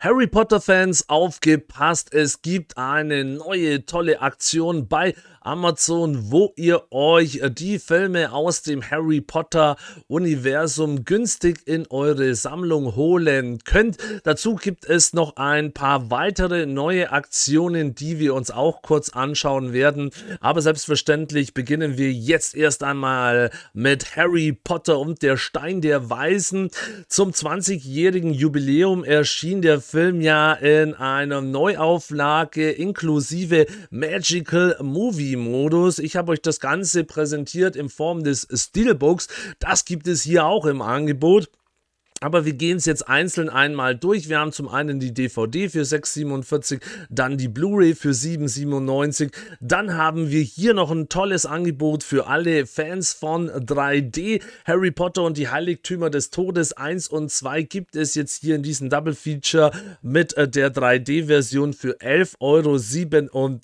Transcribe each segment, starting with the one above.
Harry Potter Fans, aufgepasst, es gibt eine neue tolle Aktion bei Amazon, wo ihr euch äh, die Filme aus dem Harry Potter Universum günstig in eure Sammlung holen könnt. Dazu gibt es noch ein paar weitere neue Aktionen, die wir uns auch kurz anschauen werden. Aber selbstverständlich beginnen wir jetzt erst einmal mit Harry Potter und der Stein der Weisen. Zum 20-jährigen Jubiläum erschien der Film ja in einer Neuauflage inklusive Magical Movie modus Ich habe euch das Ganze präsentiert in Form des Steelbooks. Das gibt es hier auch im Angebot. Aber wir gehen es jetzt einzeln einmal durch. Wir haben zum einen die DVD für 6,47, dann die Blu-ray für 7,97. Dann haben wir hier noch ein tolles Angebot für alle Fans von 3D. Harry Potter und die Heiligtümer des Todes 1 und 2 gibt es jetzt hier in diesem Double Feature mit äh, der 3D-Version für 11,97 Euro.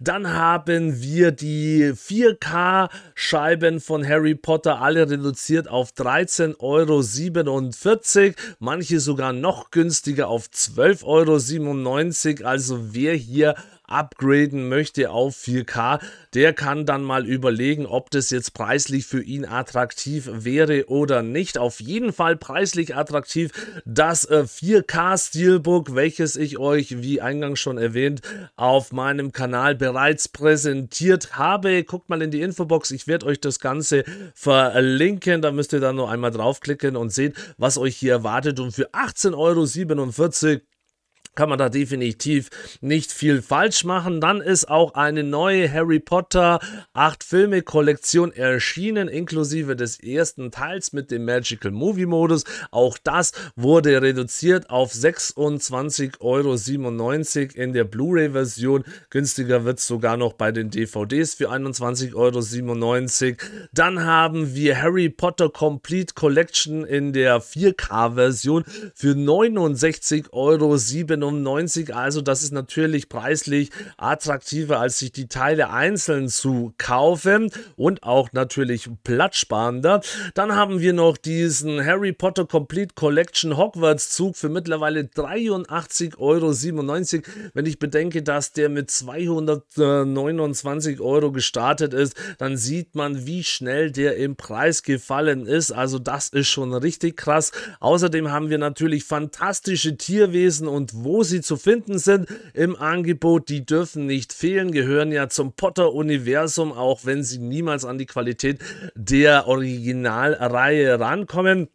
Dann haben wir die 4K-Scheiben von Harry Potter, alle reduziert auf 13,97 Euro. 47, manche sogar noch günstiger auf 12,97 Euro. Also wer hier upgraden möchte auf 4K, der kann dann mal überlegen, ob das jetzt preislich für ihn attraktiv wäre oder nicht. Auf jeden Fall preislich attraktiv das 4K äh, Steelbook, welches ich euch, wie eingangs schon erwähnt, auf meinem Kanal bereits präsentiert habe. Guckt mal in die Infobox, ich werde euch das Ganze verlinken. Da müsst ihr dann nur einmal draufklicken und seht, was euch hier erwartet. Und für 18,47 Euro kann man da definitiv nicht viel falsch machen. Dann ist auch eine neue Harry Potter 8 Filme Kollektion erschienen, inklusive des ersten Teils mit dem Magical Movie Modus. Auch das wurde reduziert auf 26,97 Euro in der Blu-ray Version. Günstiger wird es sogar noch bei den DVDs für 21,97 Euro. Dann haben wir Harry Potter Complete Collection in der 4K Version für 69,97 Euro 1,90. Also das ist natürlich preislich attraktiver, als sich die Teile einzeln zu kaufen und auch natürlich platzsparender. Dann haben wir noch diesen Harry Potter Complete Collection Hogwarts Zug für mittlerweile 83,97 Euro. Wenn ich bedenke, dass der mit 229 Euro gestartet ist, dann sieht man, wie schnell der im Preis gefallen ist. Also das ist schon richtig krass. Außerdem haben wir natürlich fantastische Tierwesen und Wohnungen sie zu finden sind im Angebot. Die dürfen nicht fehlen, gehören ja zum Potter-Universum, auch wenn sie niemals an die Qualität der Originalreihe rankommen.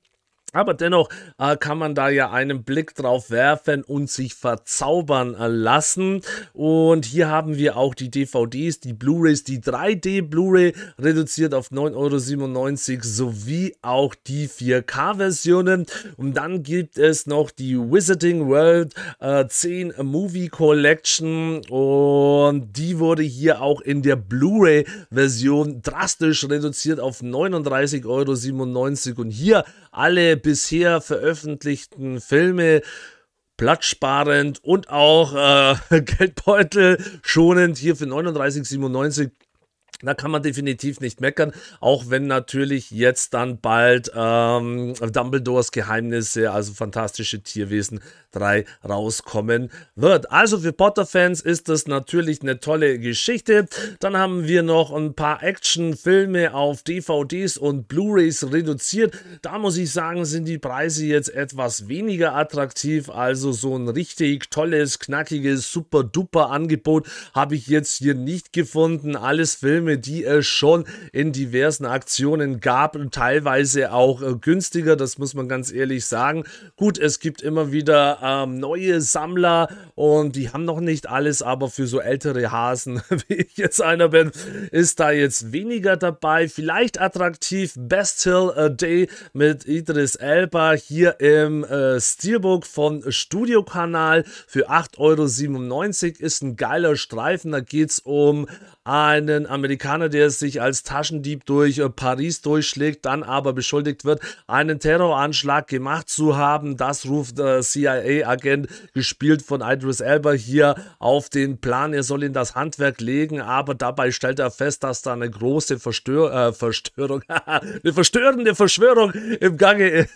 Aber dennoch äh, kann man da ja einen Blick drauf werfen und sich verzaubern äh, lassen. Und hier haben wir auch die DVDs, die Blu-rays, die 3D Blu-ray reduziert auf 9,97 Euro sowie auch die 4K-Versionen. Und dann gibt es noch die Wizarding World äh, 10 Movie Collection und die wurde hier auch in der Blu-ray-Version drastisch reduziert auf 39,97 Euro. Und hier alle bisher veröffentlichten Filme platzsparend und auch äh, Geldbeutel schonend hier für 39,97 da kann man definitiv nicht meckern, auch wenn natürlich jetzt dann bald ähm, Dumbledores Geheimnisse, also fantastische Tierwesen 3 rauskommen wird. Also für Potter-Fans ist das natürlich eine tolle Geschichte. Dann haben wir noch ein paar Action-Filme auf DVDs und Blu-rays reduziert. Da muss ich sagen, sind die Preise jetzt etwas weniger attraktiv. Also so ein richtig tolles, knackiges, super-duper Angebot habe ich jetzt hier nicht gefunden. Alles Filme Filme, die es äh, schon in diversen Aktionen gab und teilweise auch äh, günstiger, das muss man ganz ehrlich sagen. Gut, es gibt immer wieder ähm, neue Sammler und die haben noch nicht alles, aber für so ältere Hasen, wie ich jetzt einer bin, ist da jetzt weniger dabei. Vielleicht attraktiv Best Hill a Day mit Idris Elba hier im äh, Steelbook von Studiokanal für 8,97 Euro. Ist ein geiler Streifen, da geht es um einen Amerikaner Amerikaner, der sich als Taschendieb durch äh, Paris durchschlägt, dann aber beschuldigt wird, einen Terroranschlag gemacht zu haben. Das ruft der äh, CIA-Agent, gespielt von Idris Elba, hier auf den Plan. Er soll in das Handwerk legen, aber dabei stellt er fest, dass da eine große Verstör äh, Verstörung, eine verstörende Verschwörung im Gange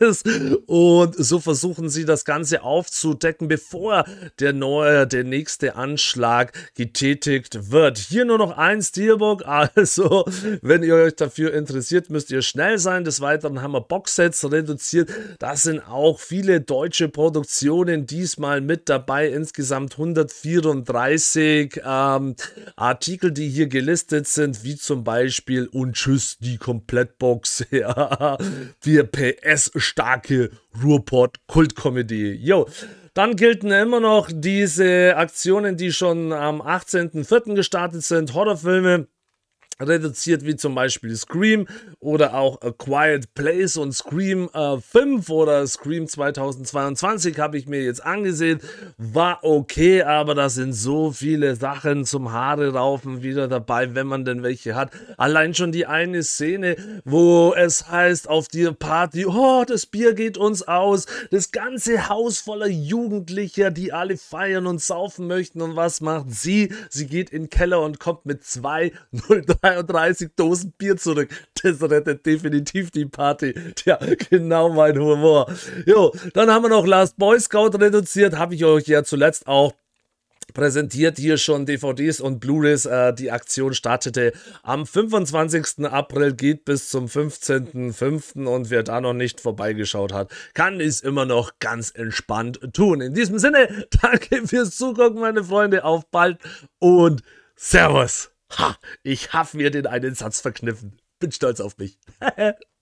ist. Und so versuchen sie das Ganze aufzudecken, bevor der neue, der nächste Anschlag getätigt wird. Hier nur noch ein Stil Lüneburg. Also, wenn ihr euch dafür interessiert, müsst ihr schnell sein. Des Weiteren haben wir Boxsets reduziert. Da sind auch viele deutsche Produktionen diesmal mit dabei. Insgesamt 134 ähm, Artikel, die hier gelistet sind, wie zum Beispiel und tschüss die Komplettbox. ja, wir PS-starke Ruhrport-Kultkomödie. Yo! Dann gelten immer noch diese Aktionen, die schon am 18.04. gestartet sind, Horrorfilme reduziert, wie zum Beispiel Scream oder auch A Quiet Place und Scream äh, 5 oder Scream 2022 habe ich mir jetzt angesehen. War okay, aber da sind so viele Sachen zum Haare raufen wieder dabei, wenn man denn welche hat. Allein schon die eine Szene, wo es heißt auf die Party, oh, das Bier geht uns aus, das ganze Haus voller Jugendlicher, die alle feiern und saufen möchten und was macht sie? Sie geht in den Keller und kommt mit 2 0 32 Dosen Bier zurück. Das rettet definitiv die Party. Tja, genau mein Humor. Jo, dann haben wir noch Last Boy Scout reduziert. Habe ich euch ja zuletzt auch präsentiert hier schon DVDs und Blu-rays. Äh, die Aktion startete am 25. April, geht bis zum 15.05. und wer da noch nicht vorbeigeschaut hat, kann es immer noch ganz entspannt tun. In diesem Sinne, danke fürs Zugucken, meine Freunde. Auf bald und Servus! Ha, ich hab mir den einen Satz verkniffen. Bin stolz auf mich.